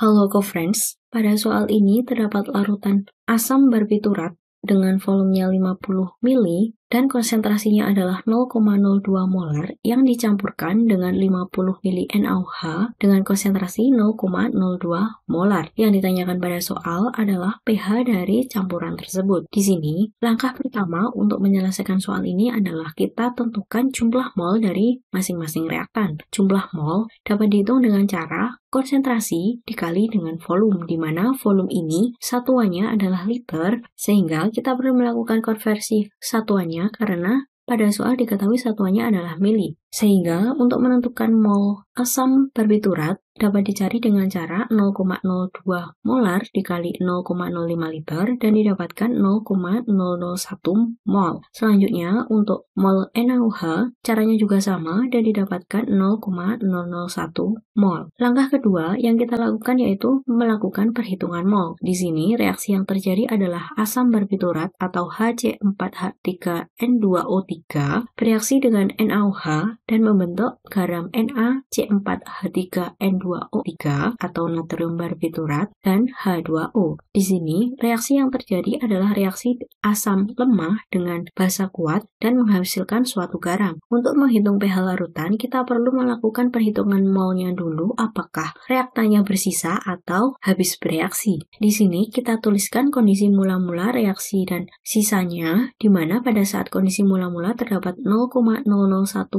Halo friends, pada soal ini terdapat larutan asam barbiturat dengan volumenya 50 mili dan konsentrasinya adalah 0,02 molar yang dicampurkan dengan 50 NaOH dengan konsentrasi 0,02 molar. Yang ditanyakan pada soal adalah pH dari campuran tersebut. Di sini, langkah pertama untuk menyelesaikan soal ini adalah kita tentukan jumlah mol dari masing-masing reaktan. Jumlah mol dapat dihitung dengan cara konsentrasi dikali dengan volume, di mana volume ini satuannya adalah liter, sehingga kita perlu melakukan konversi satuannya karena pada soal diketahui satuannya adalah mili. Sehingga untuk menentukan mol asam barbiturat dapat dicari dengan cara 0,02 molar dikali 0,05 liter dan didapatkan 0,001 mol. Selanjutnya untuk mol NaOH caranya juga sama dan didapatkan 0,001 mol. Langkah kedua yang kita lakukan yaitu melakukan perhitungan mol. Di sini reaksi yang terjadi adalah asam barbiturat atau HC4H3N2O3 bereaksi dengan NaOH dan membentuk garam NaC4H3N2O3 atau natrium barbiturat dan H2O. Di sini, reaksi yang terjadi adalah reaksi asam lemah dengan basa kuat dan menghasilkan suatu garam. Untuk menghitung pH larutan, kita perlu melakukan perhitungan molnya dulu apakah reaktannya bersisa atau habis bereaksi. Di sini kita tuliskan kondisi mula-mula reaksi dan sisanya di mana pada saat kondisi mula-mula terdapat 0,001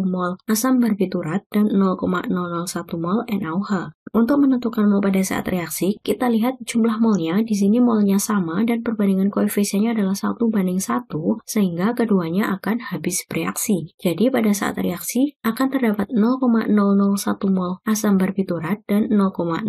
mol asam barbiturat dan 0,001 mol NaOH. Untuk menentukan mol pada saat reaksi, kita lihat jumlah molnya, di sini molnya sama dan perbandingan koefisiennya adalah 1 banding 1, sehingga keduanya akan habis bereaksi. Jadi pada saat reaksi, akan terdapat 0,001 mol asam barbiturat dan 0,001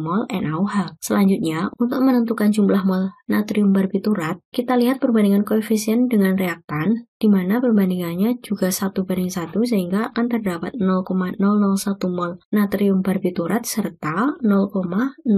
mol NaOH. Selanjutnya, untuk menentukan jumlah mol natrium barbiturat, kita lihat perbandingan koefisien dengan reaktan, di mana perbandingannya juga 1 banding 1 sehingga akan terdapat 0,001 mol natrium barbiturat serta 0,001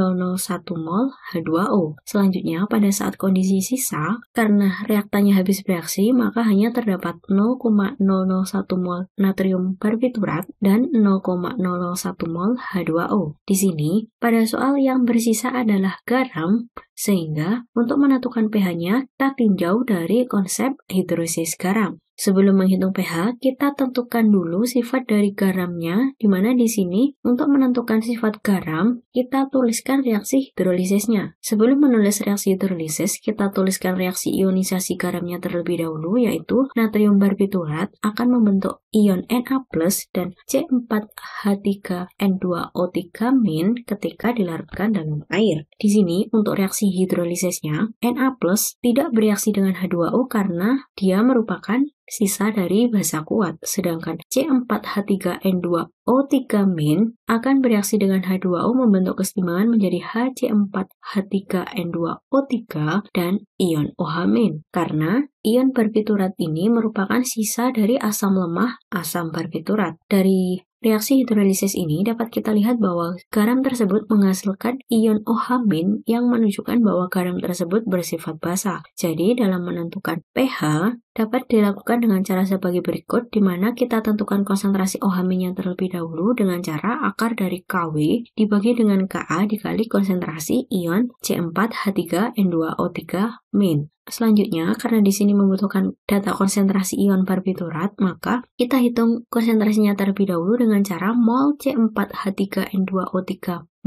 mol H2O. Selanjutnya, pada saat kondisi sisa, karena reaktannya habis bereaksi, maka hanya terdapat 0,001 mol natrium barbiturat dan 0,001 mol H2O. Di sini, pada soal yang bersisa adalah garam, sehingga untuk menentukan pH-nya, kita tinjau dari konsep hidrosis garam. Sebelum menghitung pH, kita tentukan dulu sifat dari garamnya, di mana di sini untuk menentukan sifat garam, kita tuliskan reaksi hidrolisisnya. Sebelum menulis reaksi hidrolisis, kita tuliskan reaksi ionisasi garamnya terlebih dahulu, yaitu natrium barbiturat akan membentuk ion Na+, dan C4H3N2O3- ketika dilarutkan dalam air. Di sini, untuk reaksi hidrolisisnya, Na+, tidak bereaksi dengan H2O karena dia merupakan sisa dari basa kuat. Sedangkan C4H3N2O3- akan bereaksi dengan H2O membentuk kesetimbangan menjadi HC4H3N2O3 dan ion OH-. Karena ion barbiturat ini merupakan sisa dari asam lemah asam barbiturat. Dari Reaksi hidrolisis ini dapat kita lihat bahwa garam tersebut menghasilkan ion ohamin yang menunjukkan bahwa garam tersebut bersifat basah. Jadi, dalam menentukan pH, dapat dilakukan dengan cara sebagai berikut, di mana kita tentukan konsentrasi ohamin yang terlebih dahulu dengan cara akar dari KW dibagi dengan KA dikali konsentrasi ion C4H3N2O3 min. Selanjutnya, karena di sini membutuhkan data konsentrasi ion barbiturat, maka kita hitung konsentrasinya terlebih dahulu dengan cara mol C4H3N2O3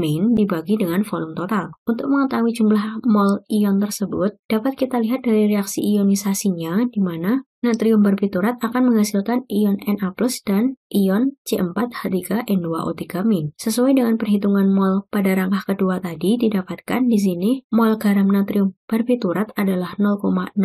main dibagi dengan volume total. Untuk mengetahui jumlah mol ion tersebut, dapat kita lihat dari reaksi ionisasinya, di mana natrium barbiturat akan menghasilkan ion Na+, dan ion C4H3N2O3-. Sesuai dengan perhitungan mol pada rangka kedua tadi, didapatkan di sini mol garam natrium barbiturat adalah 0,001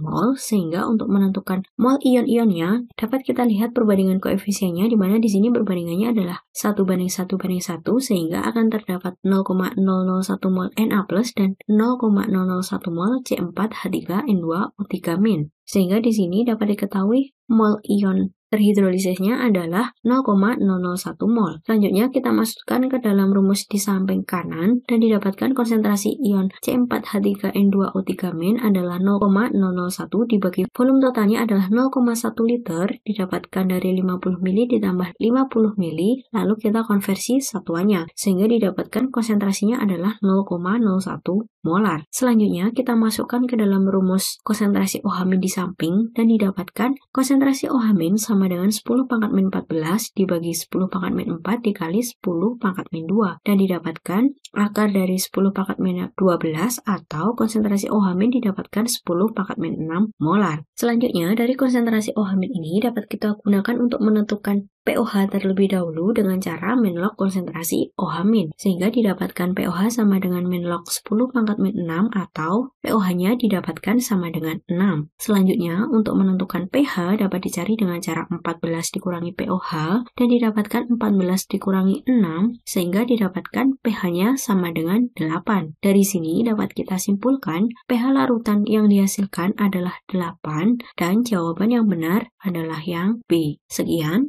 mol, sehingga untuk menentukan mol ion-ionnya, dapat kita lihat perbandingan koefisiennya, di mana di sini perbandingannya adalah 1 banding 1 banding 1, sehingga akan terdapat 0,001 mol Na+, dan 0,001 mol C4H3N2O3-. Sehingga di sini dapat diketahui mol ion terhidrolisisnya adalah 0,001 mol. Selanjutnya kita masukkan ke dalam rumus di samping kanan dan didapatkan konsentrasi ion C4H3N2O3- adalah 0,001 dibagi volume totalnya adalah 0,1 liter didapatkan dari 50 mili ditambah 50 mili lalu kita konversi satuannya sehingga didapatkan konsentrasinya adalah 0,01 molar. Selanjutnya, kita masukkan ke dalam rumus konsentrasi ohamin di samping dan didapatkan konsentrasi ohamin sama dengan 10 pangkat min 14 dibagi 10 pangkat min 4 dikali 10 pangkat min 2 dan didapatkan akar dari 10 pangkat min 12 atau konsentrasi ohamin didapatkan 10 pangkat min 6 molar. Selanjutnya, dari konsentrasi ohamin ini dapat kita gunakan untuk menentukan POH terlebih dahulu dengan cara minlog konsentrasi OH-, min, sehingga didapatkan POH sama dengan minlog 10 pangkat min 6 atau POH-nya didapatkan sama dengan 6. Selanjutnya, untuk menentukan pH dapat dicari dengan cara 14 dikurangi POH dan didapatkan 14 dikurangi 6, sehingga didapatkan pH-nya sama dengan 8. Dari sini dapat kita simpulkan pH larutan yang dihasilkan adalah 8 dan jawaban yang benar adalah yang B. Sekian,